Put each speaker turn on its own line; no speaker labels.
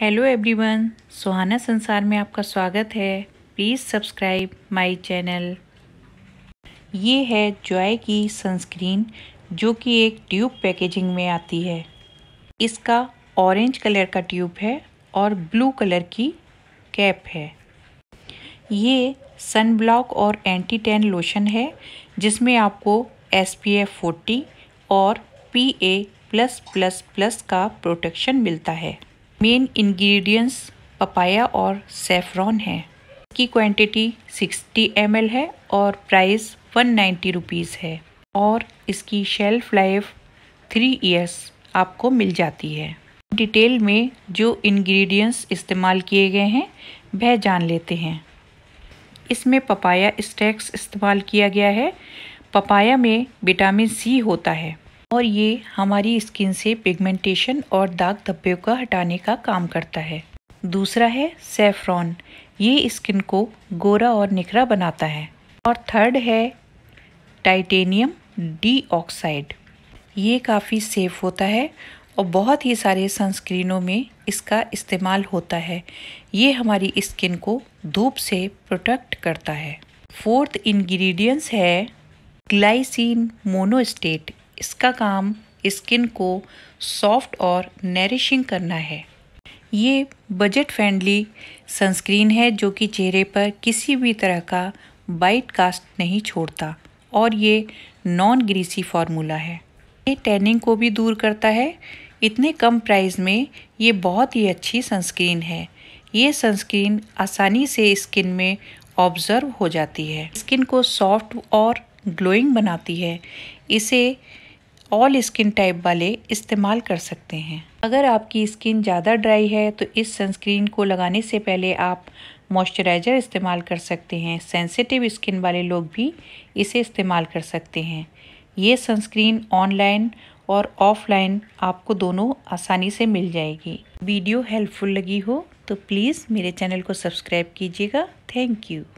hello everyone सुहाना संसार में आपका स्वागत है प्लीज़ सब्सक्राइब माय चैनल ये है जॉय की सनस्क्रीन जो कि एक ट्यूब पैकेजिंग में आती है इसका ऑरेंज कलर का ट्यूब है और ब्लू कलर की कैप है ये सन ब्लॉक और एंटी टैन लोशन है जिसमें आपको एस पी एफ फोर्टी और P A plus plus plus का प्रोटेक्शन मिलता है मेन इंग्रेडिएंट्स पपाया और सेफ्रॉन है की क्वांटिटी 60 एम है और प्राइस 190 नाइन्टी है और इसकी शेल्फ लाइफ थ्री ईयर्स आपको मिल जाती है डिटेल में जो इंग्रेडिएंट्स इस्तेमाल किए गए हैं वह जान लेते हैं इसमें पपाया स्टैक्स इस्तेमाल किया गया है पपाया में विटामिन सी होता है और ये हमारी स्किन से पिगमेंटेशन और दाग धब्बे को हटाने का काम करता है दूसरा है सेफ्रॉन ये स्किन को गोरा और निखरा बनाता है और थर्ड है टाइटेनियम डीऑक्साइड ये काफ़ी सेफ होता है और बहुत ही सारे सनस्क्रीनों में इसका इस्तेमाल होता है ये हमारी स्किन को धूप से प्रोटेक्ट करता है फोर्थ इंग्रेडिएंट्स है ग्लाइसिन मोनोस्टेट इसका काम स्किन को सॉफ्ट और नरिशिंग करना है ये बजट फ्रेंडली सनस्क्रीन है जो कि चेहरे पर किसी भी तरह का बाइट कास्ट नहीं छोड़ता और ये नॉन ग्रीसी फार्मूला है ये टैनिंग को भी दूर करता है इतने कम प्राइस में ये बहुत ही अच्छी सनस्क्रीन है ये सनस्क्रीन आसानी से स्किन में ऑब्जर्व हो जाती है स्किन को सॉफ्ट और ग्लोइंग बनाती है इसे ऑल स्किन टाइप वाले इस्तेमाल कर सकते हैं अगर आपकी स्किन ज़्यादा ड्राई है तो इस सनस्क्रीन को लगाने से पहले आप मॉइस्चराइज़र इस्तेमाल कर सकते हैं सेंसिटिव स्किन वाले लोग भी इसे इस्तेमाल कर सकते हैं ये सनस्क्रीन ऑनलाइन और ऑफलाइन आपको दोनों आसानी से मिल जाएगी वीडियो हेल्पफुल लगी हो तो प्लीज़ मेरे चैनल को सब्सक्राइब कीजिएगा थैंक यू